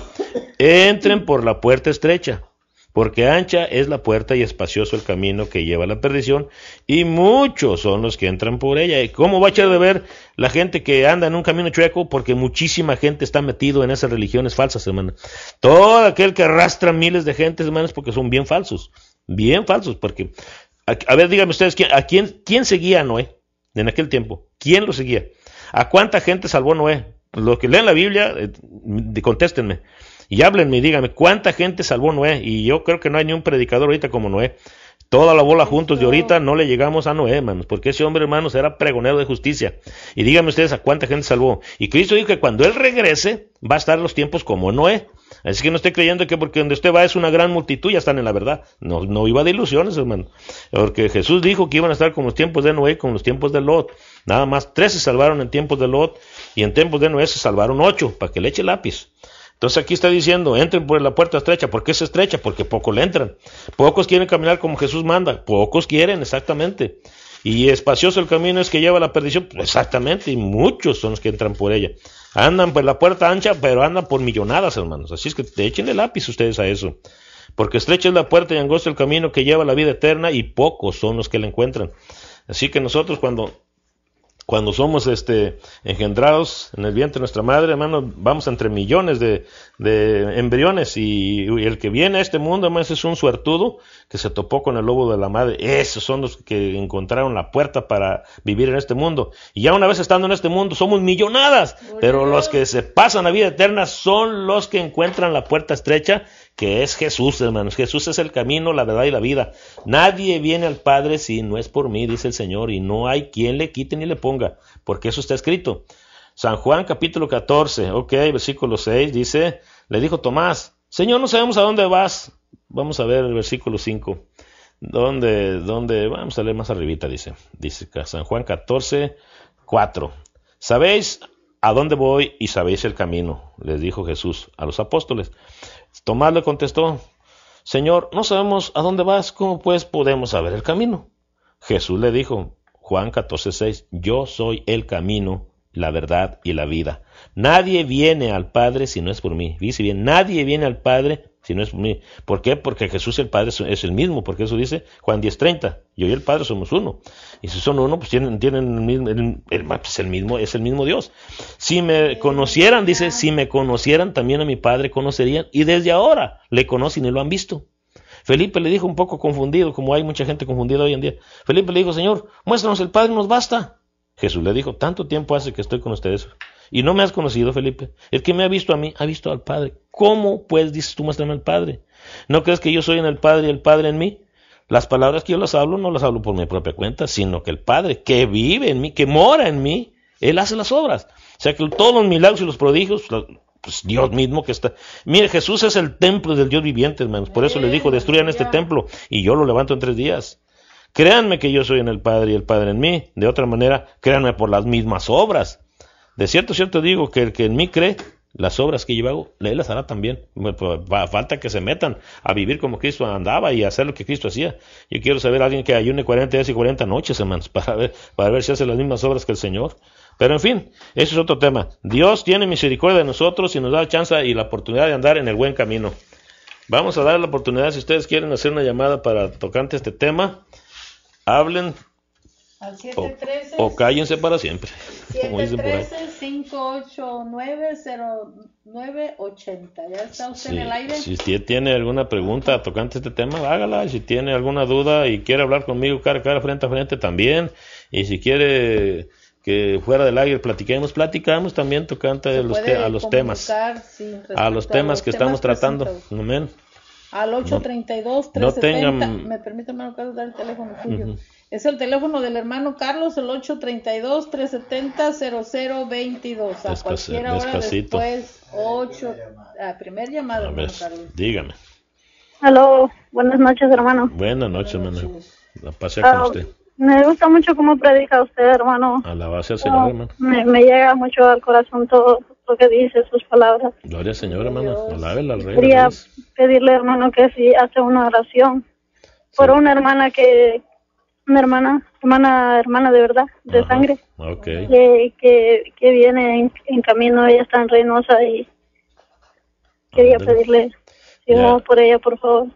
entren por la puerta estrecha porque ancha es la puerta y espacioso el camino que lleva a la perdición, y muchos son los que entran por ella. cómo va a echar de ver la gente que anda en un camino chueco? Porque muchísima gente está metido en esas religiones falsas, hermano. Todo aquel que arrastra miles de gentes, hermanos, porque son bien falsos, bien falsos, porque, a, ver, díganme ustedes, ¿a quién, quién seguía a Noé en aquel tiempo? ¿Quién lo seguía? ¿A cuánta gente salvó Noé? Los que leen la Biblia, eh, contéstenme. Y háblenme y díganme, ¿cuánta gente salvó Noé? Y yo creo que no hay ni un predicador ahorita como Noé. Toda la bola juntos de ahorita no le llegamos a Noé, hermanos, porque ese hombre, hermanos, era pregonero de justicia. Y díganme ustedes a cuánta gente salvó. Y Cristo dijo que cuando Él regrese, va a estar los tiempos como Noé. Así que no esté creyendo que porque donde usted va es una gran multitud, ya están en la verdad. No, no iba de ilusiones, hermano. Porque Jesús dijo que iban a estar con los tiempos de Noé, con los tiempos de Lot. Nada más tres se salvaron en tiempos de Lot y en tiempos de Noé se salvaron ocho, para que le eche lápiz. Entonces aquí está diciendo, entren por la puerta estrecha. ¿Por qué es estrecha? Porque pocos le entran. Pocos quieren caminar como Jesús manda. Pocos quieren, exactamente. Y espacioso el camino es que lleva a la perdición. exactamente, y muchos son los que entran por ella. Andan por la puerta ancha, pero andan por millonadas, hermanos. Así es que te echen el lápiz ustedes a eso. Porque estrecha es la puerta y angosto el camino que lleva a la vida eterna y pocos son los que la encuentran. Así que nosotros cuando cuando somos este, engendrados en el vientre de nuestra madre, hermano, vamos entre millones de, embriones y, el que viene a este mundo, hermano, es un suertudo que se topó con el lobo de la madre. Esos son los que encontraron la puerta para vivir en este mundo. Y ya una vez estando en este mundo, somos millonadas, pero los que se pasan a vida eterna son los que encuentran la puerta estrecha que es Jesús, hermanos. Jesús es el camino, la verdad y la vida. Nadie viene al Padre si no es por mí, dice el Señor, y no hay quien le quite ni le ponga, porque eso está escrito. San Juan capítulo 14, ok, versículo 6 dice, le dijo Tomás, Señor, no sabemos a dónde vas. Vamos a ver el versículo 5. ¿Dónde, dónde? Vamos a leer más arribita, dice. Dice San Juan 14, 4. Sabéis a dónde voy y sabéis el camino, les dijo Jesús a los apóstoles. Tomás le contestó, Señor, no sabemos a dónde vas, ¿cómo pues podemos saber el camino? Jesús le dijo, Juan 14:6, yo soy el camino, la verdad y la vida. Nadie viene al Padre si no es por mí. Dice bien, nadie viene al Padre si no es, ¿Por qué? Porque Jesús el Padre es el mismo, porque eso dice Juan 10:30. Yo y el Padre somos uno. Y si son uno, pues tienen, el mismo, pues mismo, es el mismo Dios. Si me conocieran, dice, si me conocieran, también a mi Padre conocerían. Y desde ahora le conocen y lo han visto. Felipe le dijo un poco confundido, como hay mucha gente confundida hoy en día. Felipe le dijo, Señor, muéstranos el Padre, nos basta. Jesús le dijo, tanto tiempo hace que estoy con ustedes. Y no me has conocido, Felipe. El que me ha visto a mí, ha visto al Padre. ¿Cómo pues dices tú muéstrame al Padre? ¿No crees que yo soy en el Padre y el Padre en mí? Las palabras que yo las hablo no las hablo por mi propia cuenta, sino que el Padre que vive en mí, que mora en mí, Él hace las obras. O sea que todos los milagros y los prodigios, pues Dios mismo que está. Mire, Jesús es el templo del Dios viviente, hermanos. Por eso le dijo, destruyan este templo y yo lo levanto en tres días. Créanme que yo soy en el Padre y el Padre en mí. De otra manera, créanme por las mismas obras. De cierto, cierto digo que el que en mí cree, las obras que yo hago, Él las hará también. Pues, falta que se metan a vivir como Cristo andaba y hacer lo que Cristo hacía. Yo quiero saber a alguien que ayune 40 días y 40 noches, hermanos, [LAUGHS] para ver, para ver si hace las mismas obras que el Señor. Pero en fin, ese es otro tema. Dios tiene misericordia de nosotros y nos da la chance y la oportunidad de andar en el buen camino. Vamos a dar la oportunidad, si ustedes quieren hacer una llamada para tocante este tema, hablen al O, cállense para siempre. 713-589-0980. [LAUGHS] Ya está usted en el aire. Si tiene alguna pregunta tocante este tema, hágala. Si tiene alguna duda y quiere hablar conmigo cara a cara, frente a frente, también. Y si quiere que fuera del aire platiquemos, platicamos también tocante a los, a los temas. A los temas que estamos tratando. Amén. Al 832-1370. No, tengan... Me permite, dar el teléfono suyo es el teléfono del hermano Carlos, el 832-370-0022. A Despac cualquier hora despacito. después, 8. Ah, a primer llamado, a Carlos. Dígame. Aló, buenas noches, hermano. Buenas noches, hermano. La pasé con ah, usted. Me gusta mucho cómo predica usted, hermano. A la base Señor, hermano. Ah, me, llega mucho al corazón todo lo que dice, sus palabras. Gloria Señor, hermano. Alábela al Rey. Quería pedirle, hermano, que si hace una oración por una hermana que una hermana, hermana, hermana de verdad, de sangre, que, que, viene en, camino, ella está en Reynosa y quería pedirle si por ella, por favor.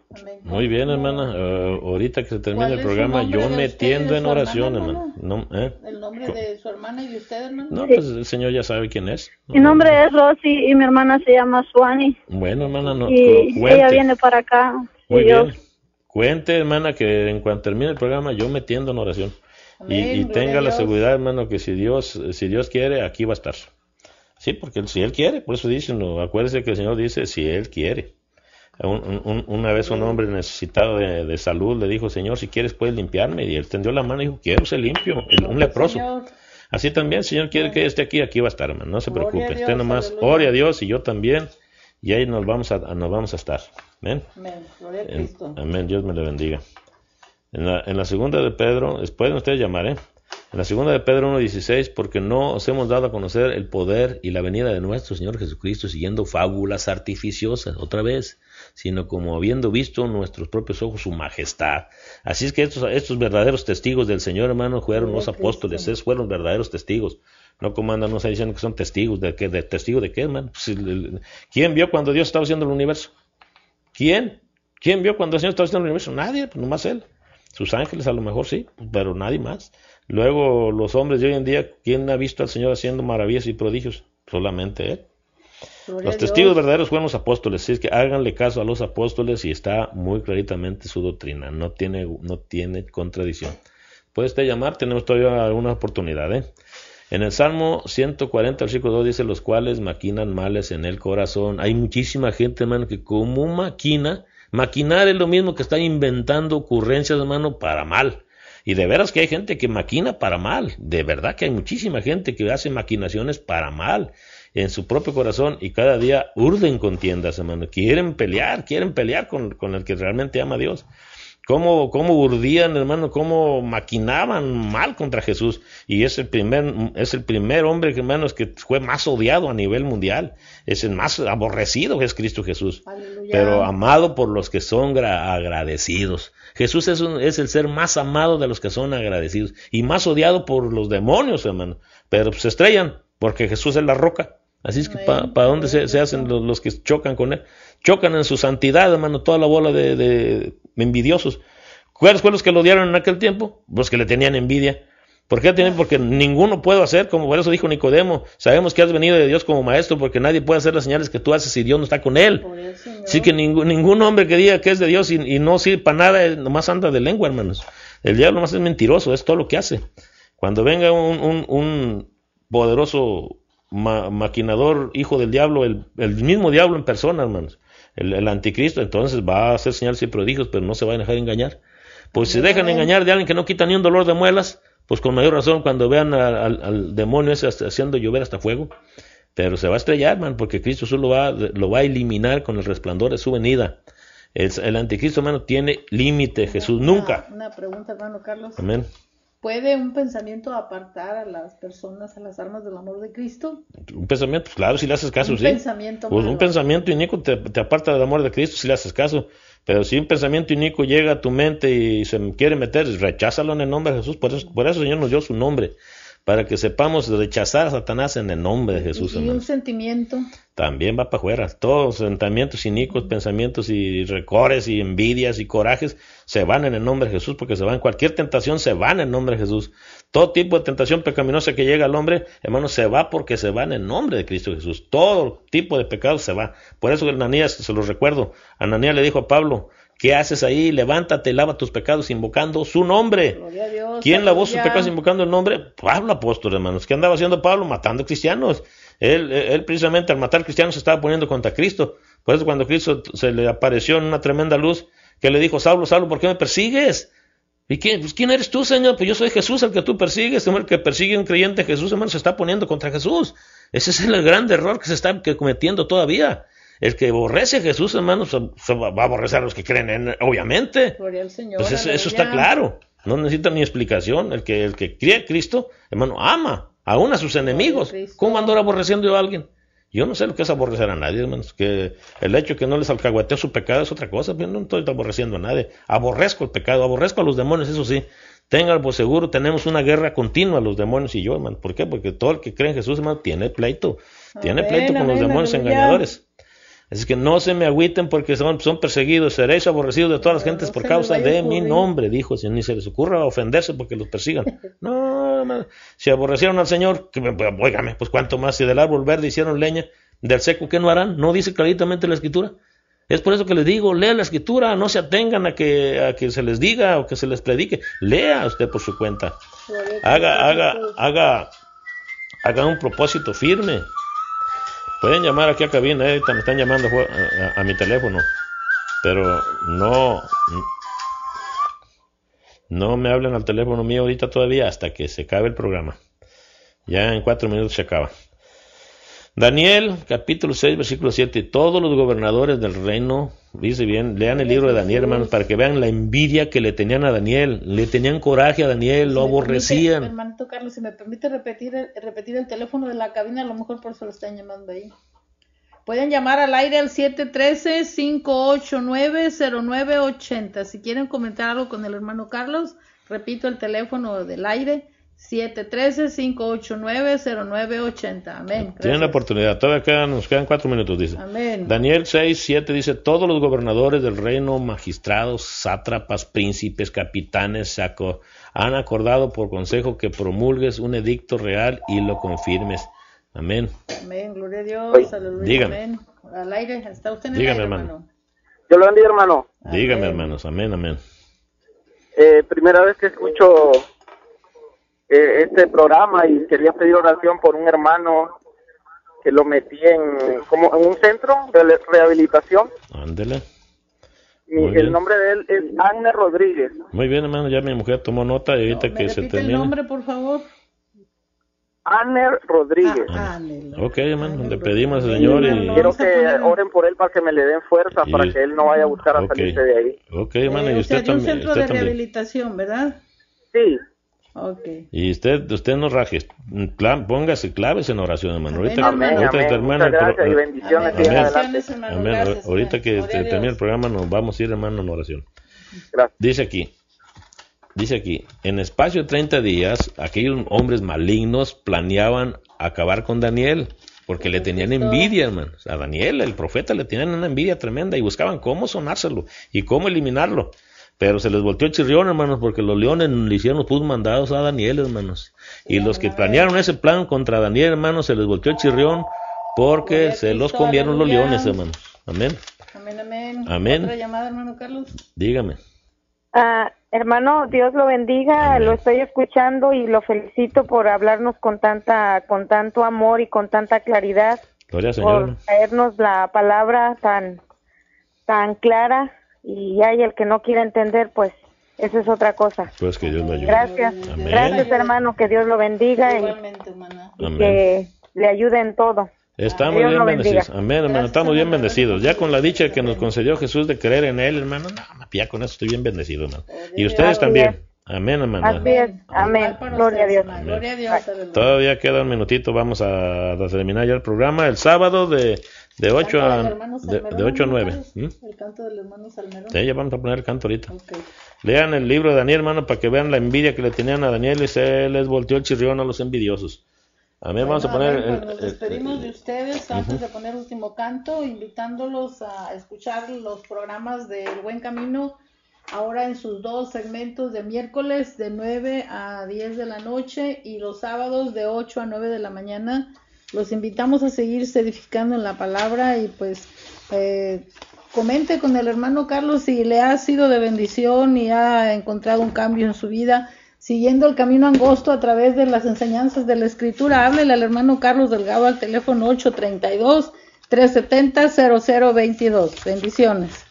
Muy bien, hermana. Eh, ahorita que se termine el programa, yo metiendo en oración, hermana. ¿eh? ¿El nombre de su hermana y de usted, hermana? No, pues el señor ya sabe quién es. Mi nombre es Rosy y mi hermana se llama Suani. Bueno, hermana, no. Y ella viene para acá. Muy bien. Cuente, hermana, que en cuanto termine el programa yo me tiendo en oración. y, tenga la seguridad, hermano, que si Dios, si Dios quiere, aquí va a estar. Sí, porque si Él quiere, por eso dice, no, acuérdese que el Señor dice, si Él quiere. una vez un hombre necesitado de, salud le dijo, Señor, si quieres puedes limpiarme. Y él tendió la mano y dijo, quiero ser limpio, un leproso. Así también, el Señor quiere que esté aquí, aquí va a estar, hermano, no se preocupe. Usted nomás, ore a Dios y yo también y ahí nos vamos a, nos vamos a estar. Amén. Dios me le bendiga. En la, en la segunda de Pedro, pueden ustedes llamar, ¿eh? En la segunda de Pedro 1.16, porque no os hemos dado a conocer el poder y la venida de nuestro Señor Jesucristo siguiendo fábulas artificiosas, otra vez, sino como habiendo visto nuestros propios ojos su majestad. Así es que estos, estos verdaderos testigos del Señor, hermano, fueron los apóstoles, fueron verdaderos testigos. No comandan, no diciendo que son testigos de que de testigo de qué, hermano. Pues, ¿Quién vio cuando Dios estaba haciendo el universo? ¿Quién? ¿Quién vio cuando el Señor estaba haciendo el universo? Nadie, pues nomás Él. Sus ángeles a lo mejor sí, pero nadie más. Luego los hombres de hoy en día, ¿quién ha visto al Señor haciendo maravillas y prodigios? Solamente Él. los testigos verdaderos fueron los apóstoles, así es que háganle caso a los apóstoles y está muy claritamente su doctrina, no tiene, no tiene contradicción. Puedes te llamar, tenemos todavía alguna oportunidad. ¿eh? En el Salmo 140, versículo 2 dice, los cuales maquinan males en el corazón. Hay muchísima gente, hermano, que como maquina, maquinar es lo mismo que están inventando ocurrencias, hermano, para mal. Y de veras que hay gente que maquina para mal. De verdad que hay muchísima gente que hace maquinaciones para mal en su propio corazón y cada día urden contiendas, hermano. Quieren pelear, quieren pelear con, con el que realmente ama a Dios cómo, cómo urdían, hermano, cómo maquinaban mal contra Jesús. Y es el primer, es el primer hombre, hermanos, que fue más odiado a nivel mundial. Es el más aborrecido es Cristo Jesús. Pero amado por los que son agradecidos. Jesús es, un, es el ser más amado de los que son agradecidos. Y más odiado por los demonios, hermano. Pero pues, se estrellan, porque Jesús es la roca. Así es que, ¿para dónde se, hacen los que chocan con él? chocan en su santidad, hermano, toda la bola de, envidiosos. ¿Cuáles fueron los que lo odiaron en aquel tiempo? Los que le tenían envidia. ¿Por qué tienen? Porque ninguno puede hacer, como por eso dijo Nicodemo, sabemos que has venido de Dios como maestro, porque nadie puede hacer las señales que tú haces si Dios no está con él. Así que ningún, ningún, hombre que diga que es de Dios y, no sirve para nada, nomás anda de lengua, hermanos. El diablo más es mentiroso, es todo lo que hace. Cuando venga un, poderoso maquinador, hijo del diablo, el, el mismo diablo en persona, hermanos, el, anticristo, entonces va a hacer señales y prodigios, pero no se va a dejar engañar. Pues si dejan engañar de alguien que no quita ni un dolor de muelas, pues con mayor razón cuando vean al, demonio ese haciendo llover hasta fuego, pero se va a estrellar, man, porque Cristo solo va, lo va a eliminar con el resplandor de su venida. El, anticristo, hermano, tiene límite, Jesús, nunca. Una pregunta, hermano Carlos. Amén. ¿Puede un pensamiento apartar a las personas a las armas del amor de Cristo? Un pensamiento, pues, claro, si le haces caso, un sí. Pensamiento pues un pensamiento único te, aparta del amor de Cristo si le haces caso. Pero si un pensamiento único llega a tu mente y se quiere meter, recházalo en el nombre de Jesús. Por eso, por eso el Señor nos dio su nombre para que sepamos rechazar a Satanás en el nombre de Jesús. Y, un sentimiento. También va para afuera. Todos sentimientos cínicos, pensamientos y recores y envidias y corajes se van en el nombre de Jesús porque se van. Cualquier tentación se va en el nombre de Jesús. Todo tipo de tentación pecaminosa que llega al hombre, hermano, se va porque se va en el nombre de Cristo Jesús. Todo tipo de pecado se va. Por eso Ananías, se los recuerdo, Ananías le dijo a Pablo, ¿Qué haces ahí? Levántate, lava tus pecados invocando su nombre. Gloria a Dios, ¿Quién lavó sus pecados invocando el nombre? Pablo apóstol, hermanos. ¿Qué andaba haciendo Pablo? Matando cristianos. Él, él precisamente al matar cristianos se estaba poniendo contra Cristo. Por eso cuando Cristo se le apareció en una tremenda luz, que le dijo, Saulo, Saulo, ¿por qué me persigues? ¿Y quién, pues, quién eres tú, Señor? Pues yo soy Jesús, el que tú persigues, el que persigue a un creyente Jesús, hermano, se está poniendo contra Jesús. Ese es el gran error que se está cometiendo todavía. El que aborrece Jesús, hermanos, va a aborrecer a los que creen en él, obviamente. Gloria al Señor. Pues eso, está claro. No necesita ni explicación. El que, el que cree en Cristo, hermano, ama aún a sus enemigos. ¿Cómo ando aborreciendo yo a alguien? Yo no sé lo que es aborrecer a nadie, hermanos. Que el hecho de que no les alcahueteo su pecado es otra cosa. Pues yo no estoy aborreciendo a nadie. Aborrezco el pecado, aborrezco a los demonios, eso sí. Tenga, por seguro, tenemos una guerra continua los demonios y yo, hermano. ¿Por qué? Porque todo el que cree en Jesús, hermano, tiene pleito. Tiene pleito con los demonios engañadores es que no se me agüiten porque son, son perseguidos, seréis aborrecidos de todas las gentes por causa de mi nombre, dijo, si ni se les ocurra ofenderse porque los persigan. [LAUGHS] No, si aborrecieron al Señor, que, pues, pues cuánto más, si del árbol verde hicieron leña, del seco, ¿qué no harán? ¿No dice claritamente la escritura? Es por eso que les digo, lea la escritura, no se atengan a que, a que se les diga o que se les predique, lea usted por su cuenta. Haga, haga, haga, haga un propósito firme Pueden llamar aquí a cabina, eh, me están llamando eh, a, mi teléfono, pero no, mm, no me hablen al teléfono mío ahorita todavía hasta que se acabe el programa. Ya en cuatro minutos se acaba. Daniel, capítulo 6, versículo 7. Todos los gobernadores del reino, dice bien, lean el libro de Daniel, hermanos, para que vean la envidia que le tenían a Daniel. Le tenían coraje a Daniel, lo aborrecían. hermanito Carlos, si me permite repetir, repetir el teléfono de la cabina, a lo mejor por eso lo están llamando ahí. Pueden llamar al aire al 713-589-0980. Si quieren comentar algo con el hermano Carlos, repito el teléfono del aire, 713-589-0980. Amén. Tienen la oportunidad. Todavía quedan, nos quedan cuatro minutos, dice. Amén. Daniel 67 dice, todos los gobernadores del reino, magistrados, sátrapas, príncipes, capitanes, han acordado por consejo que promulgues un edicto real y lo confirmes. Amén. Amén. Gloria a Dios. Aleluya. Amén. Al aire. Está usted en el aire, hermano. Yo lo bendiga, hermano. Dígame, hermanos. Amén, amén. Eh, primera vez que escucho eh, este programa y quería pedir oración por un hermano que lo metí en, como en un centro de rehabilitación. Ándele. el nombre de él es Anner Rodríguez. Muy bien, hermano, ya mi mujer tomó nota y ahorita que se termine. el nombre, por favor? Anner Rodríguez. Ah, ok, hermano, le pedimos al Señor y... Quiero que oren por él para que me le den fuerza, para que él no vaya a buscar a salirse de ahí. Ok, hermano, y eh, usted, o sea, un centro de rehabilitación, ¿verdad? Sí. Y usted, usted no raje, póngase claves en oración, hermano. Ahorita, que hermano, termine el programa nos vamos a ir, hermano, en oración. Dice aquí, dice aquí, en espacio de 30 días, aquellos hombres malignos planeaban acabar con Daniel. Porque le tenían envidia, hermano. A Daniel, el profeta, le tenían una envidia tremenda y buscaban cómo sonárselo y cómo eliminarlo. Pero se les volteó el chirrión, hermanos, porque los leones le hicieron los mandados a Daniel, hermanos. Y los que planearon ese plan contra Daniel, hermanos, se les volteó el chirrión porque se los comieron los leones, hermanos. Amén. Amén, amén. Amén. ¿Otra llamada, hermano Carlos? Dígame. Ah, hermano, Dios lo bendiga, lo estoy escuchando y lo felicito por hablarnos con tanta, con tanto amor y con tanta claridad. Gloria, Señor. Por traernos la palabra tan, tan clara y hay el que no quiere entender, pues eso es otra cosa. Pues que Dios lo ayude. Gracias. Gracias, hermano. Que Dios lo bendiga. y, que le ayude en todo. Estamos bien bendecidos. Amén, hermano. Estamos bien bendecidos. Ya con la dicha que nos concedió Jesús de creer en Él, hermano. No, ya con eso estoy bien bendecido, hermano. Y ustedes también. Amén, hermano. Amén. Gloria a Dios. a Dios. Todavía queda un minutito. Vamos a terminar ya el programa. El sábado de de 8 a, de, a 9. ¿Mm? El canto de los hermanos ya vamos a poner el canto ahorita. Lean el libro de Daniel, hermano, para que vean la envidia que le tenían a Daniel y se les volteó el chirrión a los envidiosos. A mí vamos a poner. nos despedimos de ustedes antes de poner último canto, invitándolos a escuchar los programas de El Buen Camino, ahora en sus dos segmentos de miércoles de 9 a 10 de la noche y los sábados de 8 a 9 de la mañana los invitamos a seguir edificando en la palabra y pues eh, comente con el hermano Carlos si le ha sido de bendición y ha encontrado un cambio en su vida siguiendo el camino angosto a través de las enseñanzas de la escritura. Háblele al hermano Carlos Delgado al teléfono 832 370 0022. Bendiciones.